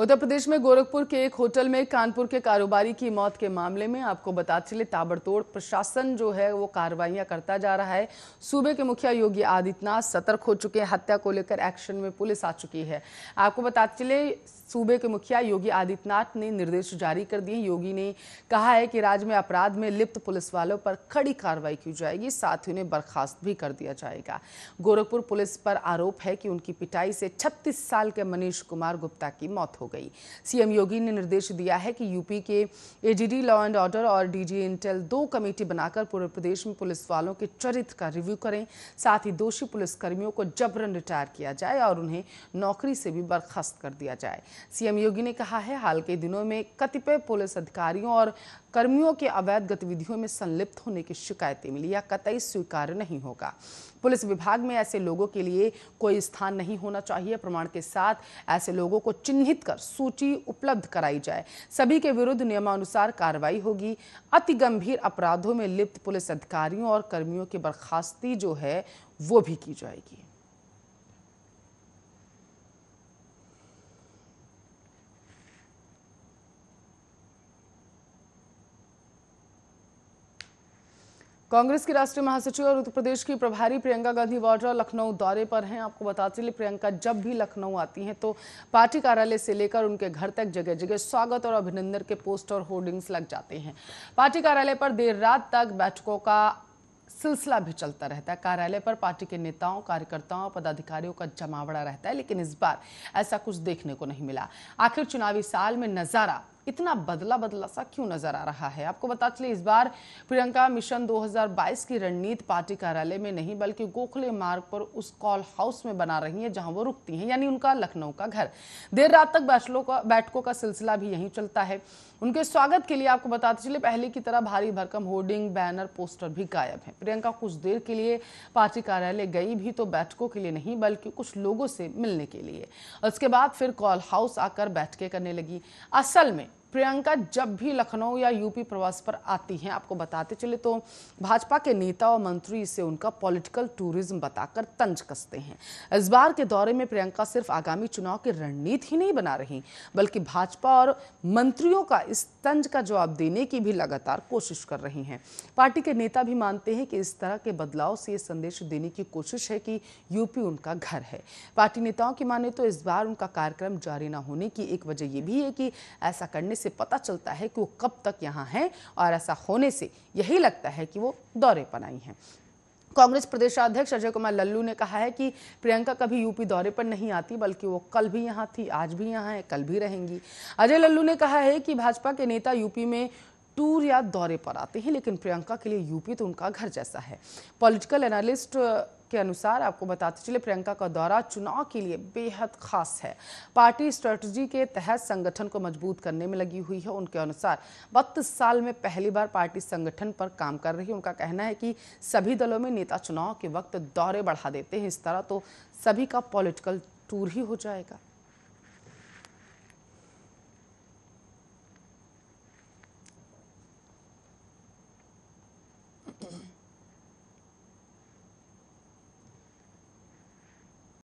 उत्तर प्रदेश में गोरखपुर के एक होटल में कानपुर के कारोबारी की मौत के मामले में आपको बताते चले ताबड़तोड़ प्रशासन जो है वो कार्रवाइयां करता जा रहा है सूबे के मुखिया योगी आदित्यनाथ सतर्क हो चुके हैं हत्या को लेकर एक्शन में पुलिस आ चुकी है आपको बताते चले सूबे के मुखिया योगी आदित्यनाथ ने निर्देश जारी कर दिए योगी ने कहा है कि राज्य में अपराध में लिप्त पुलिस वालों पर कड़ी कार्रवाई की जाएगी साथ ही उन्हें बर्खास्त भी कर दिया जाएगा गोरखपुर पुलिस पर आरोप है कि उनकी पिटाई से छत्तीस साल के मनीष कुमार गुप्ता की मौत हो गई सीएम योगी ने निर्देश दिया है कि यूपी के एजीडी लॉ एंड ऑर्डर और डीजी इंटेल दो कमेटी बनाकर पूरे प्रदेश में पुलिस वालों के चरित्र का रिव्यू करें साथ ही दोषी पुलिसकर्मियों को जबरन रिटायर किया जाए और उन्हें नौकरी से भी बर्खास्त कर दिया जाए सीएम योगी ने कहा है हाल के दिनों में कतिपय पुलिस अधिकारियों और कर्मियों के अवैध गतिविधियों में संलिप्त होने की शिकायतें मिली या कतई स्वीकार नहीं होगा पुलिस विभाग में ऐसे लोगों के लिए कोई स्थान नहीं होना चाहिए प्रमाण के साथ ऐसे लोगों को चिन्हित कर सूची उपलब्ध कराई जाए सभी के विरुद्ध नियमानुसार कार्रवाई होगी अति गंभीर अपराधों में लिप्त पुलिस अधिकारियों और कर्मियों की बर्खास्ती जो है वो भी की जाएगी कांग्रेस की राष्ट्रीय महासचिव और उत्तर प्रदेश की प्रभारी प्रियंका गांधी वाड्रा लखनऊ दौरे पर हैं आपको बताते चले प्रियंका जब भी लखनऊ आती हैं तो पार्टी कार्यालय से लेकर उनके घर तक जगह जगह स्वागत और अभिनंदन के पोस्टर होर्डिंग्स लग जाते हैं पार्टी कार्यालय पर देर रात तक बैठकों का सिलसिला भी चलता रहता है कार्यालय पर पार्टी के नेताओं कार्यकर्ताओं पदाधिकारियों का जमावड़ा रहता है लेकिन इस बार ऐसा कुछ देखने को नहीं मिला आखिर चुनावी साल में नजारा इतना बदला बदला सा क्यों नजर आ रहा है आपको बता चले इस बार प्रियंका मिशन 2022 की रणनीति पार्टी कार्यालय में नहीं बल्कि गोखले मार्ग पर उस कॉल हाउस में बना रही हैं जहां वो रुकती हैं यानी उनका लखनऊ का घर देर रात तक बैठलों का बैठकों का सिलसिला भी यहीं चलता है उनके स्वागत के लिए आपको बताते चले पहले की तरह भारी भरकम होर्डिंग बैनर पोस्टर भी गायब है प्रियंका कुछ देर के लिए पार्टी कार्यालय गई भी तो बैठकों के लिए नहीं बल्कि कुछ लोगों से मिलने के लिए उसके बाद फिर कॉल हाउस आकर बैठकें करने लगी असल में प्रियंका जब भी लखनऊ या यूपी प्रवास पर आती हैं आपको बताते चले तो भाजपा के नेता और मंत्री इसे उनका पॉलिटिकल टूरिज्म बताकर तंज कसते हैं इस बार के दौरे में प्रियंका सिर्फ आगामी चुनाव की रणनीति ही नहीं बना रही बल्कि भाजपा और मंत्रियों का इस तंज का जवाब देने की भी लगातार कोशिश कर रही हैं पार्टी के नेता भी मानते हैं कि इस तरह के बदलाव से ये संदेश देने की कोशिश है कि यूपी उनका घर है पार्टी नेताओं की माने तो इस बार उनका कार्यक्रम जारी न होने की एक वजह यह भी है कि ऐसा करने से पता चलता है कि वो कब तक यहाँ हैं और ऐसा होने से यही लगता है कि वो दौरे पर आई हैं कांग्रेस प्रदेशाध्यक्ष अजय कुमार लल्लू ने कहा है कि प्रियंका कभी यूपी दौरे पर नहीं आती बल्कि वो कल भी यहाँ थी आज भी यहाँ है कल भी रहेंगी अजय लल्लू ने कहा है कि भाजपा के नेता यूपी में टूर या दौरे पर आते हैं लेकिन प्रियंका के लिए यूपी तो उनका घर जैसा है पॉलिटिकल एनालिस्ट के अनुसार आपको बताते चले प्रियंका का दौरा चुनाव के लिए बेहद खास है पार्टी स्ट्रेटजी के तहत संगठन को मजबूत करने में लगी हुई है उनके अनुसार बत्तीस साल में पहली बार पार्टी संगठन पर काम कर रही है उनका कहना है कि सभी दलों में नेता चुनाव के वक्त दौरे बढ़ा देते हैं इस तरह तो सभी का पॉलिटिकल टूर ही हो जाएगा